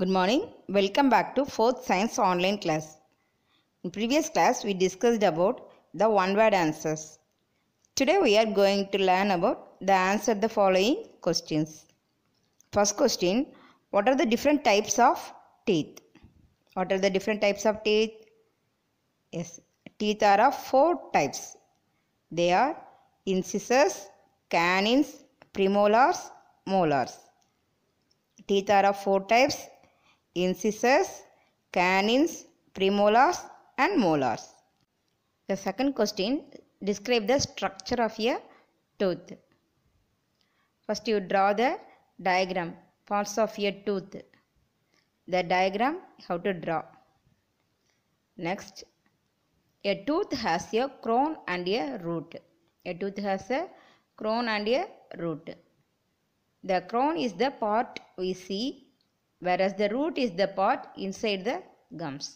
Good morning. Welcome back to fourth science online class. In previous class we discussed about the one word answers. Today we are going to learn about the answer the following questions. First question, what are the different types of teeth? What are the different types of teeth? Yes, teeth are of four types. They are incisors, canines, premolars, molars. Teeth are of four types incisors, canines, premolars and molars. The second question describe the structure of a tooth. First you draw the diagram parts of a tooth. The diagram how to draw. Next a tooth has a crown and a root. A tooth has a crown and a root. The crown is the part we see whereas the root is the part inside the gums.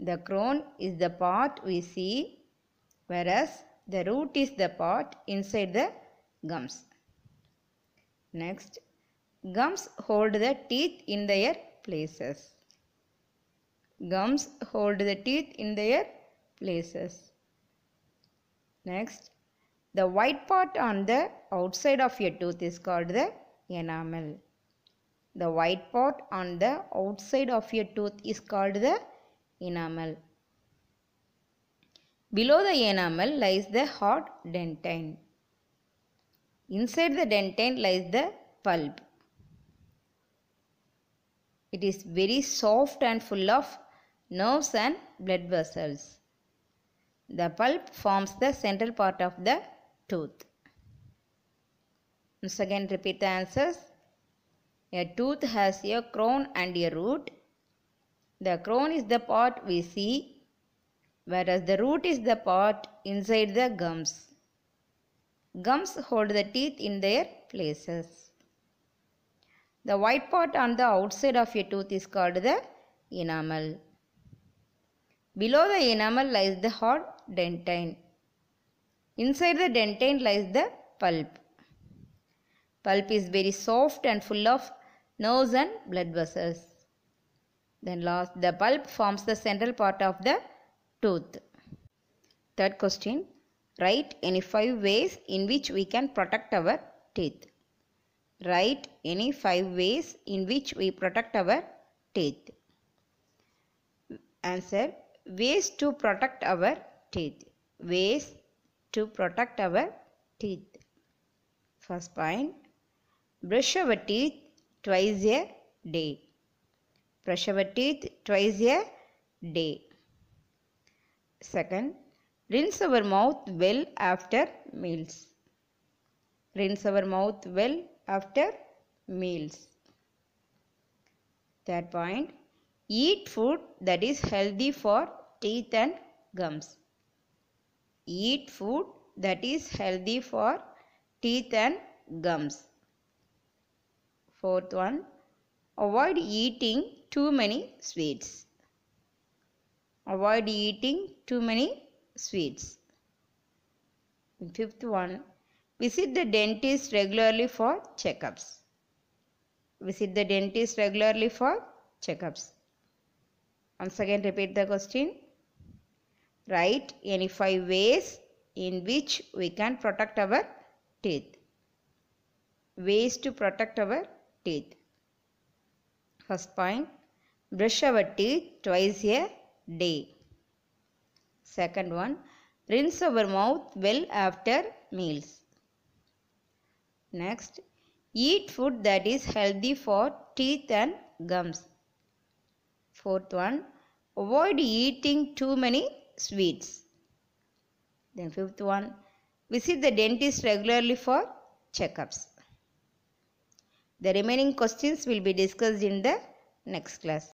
The crown is the part we see, whereas the root is the part inside the gums. Next, gums hold the teeth in their places. Gums hold the teeth in their places. Next, the white part on the outside of your tooth is called the enamel. The white part on the outside of your tooth is called the enamel. Below the enamel lies the hard dentine. Inside the dentine lies the pulp. It is very soft and full of nerves and blood vessels. The pulp forms the central part of the tooth. Once again repeat the answers. A tooth has a crown and a root. The crown is the part we see, whereas the root is the part inside the gums. Gums hold the teeth in their places. The white part on the outside of a tooth is called the enamel. Below the enamel lies the hard dentine. Inside the dentine lies the pulp. Pulp is very soft and full of nerves and blood vessels. Then last, the pulp forms the central part of the tooth. Third question, write any five ways in which we can protect our teeth. Write any five ways in which we protect our teeth. Answer, ways to protect our teeth. Ways to protect our teeth. First point, brush our teeth twice a day. Brush our teeth twice a day. Second, rinse our mouth well after meals. Rinse our mouth well after meals. Third point, eat food that is healthy for teeth and gums. Eat food that is healthy for teeth and gums. Fourth one, avoid eating too many sweets. Avoid eating too many sweets. Fifth one, visit the dentist regularly for checkups. Visit the dentist regularly for checkups. Once again, repeat the question. Write any five ways in which we can protect our teeth. Ways to protect our teeth. First point, brush our teeth twice a day. Second one, rinse our mouth well after meals. Next, eat food that is healthy for teeth and gums. Fourth one, avoid eating too many sweets. Then fifth one, visit the dentist regularly for checkups. The remaining questions will be discussed in the next class.